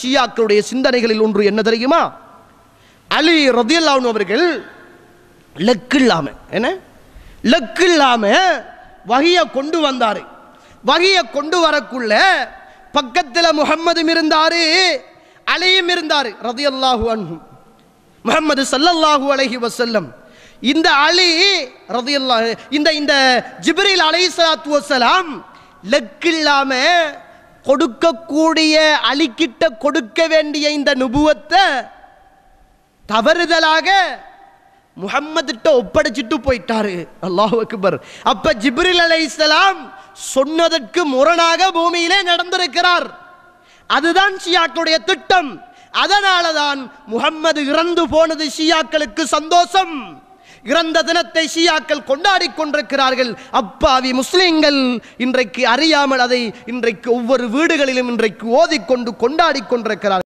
ஷியாக்களுடைய சிந்தனைகளில் ஒன்று என்ன தெரியுமா அலி ரதியல்லாவுன் அவர்கள் லக்கு இல்லாம என்ன லக்கு இல்லாம வகையை கொண்டு வந்தார் வகையை கொண்டு வரக்குள்ள பக்கத்தில் முகம்மதும் இருந்தாரு அலையும் இருந்தாரு ரதியல்லாஹு அன்ஹும் முகமது சல்லல்லாஹு அலஹி வசல்லம் இந்த அலி ரதியல்லா இந்த இந்த ஜிப்ரில் அலை சலாத்து வசலாம் லக்கு இல்லாமல் கொடுக்கக்கூடிய அலிக்கிட்ட கொடுக்க வேண்டிய இந்த நுபுவத்தை தவறுதலாக முகம்மதுட்ட ஒப்படைச்சிட்டு போயிட்டாரு அல்லாஹ் அக்பர் அப்ப ஜிப்ரில் அலை இஸ்லாம் சொன்னதற்கு முரணாக பூமியிலே நடந்திருக்கிறார் அதுதான் ஷியாக்களுடைய திட்டம் அதனால தான் முகம்மது இறந்து போனது ஷியாக்களுக்கு சந்தோஷம் இறந்த தினத்தை ஷியாக்கள் கொண்டாடி கொண்டிருக்கிறார்கள் அப்பாவி முஸ்லீம்கள் இன்றைக்கு அறியாமல் அதை இன்றைக்கு ஒவ்வொரு வீடுகளிலும் இன்றைக்கு ஓதிக்கொண்டு கொண்டாடி கொண்டிருக்கிறார்கள்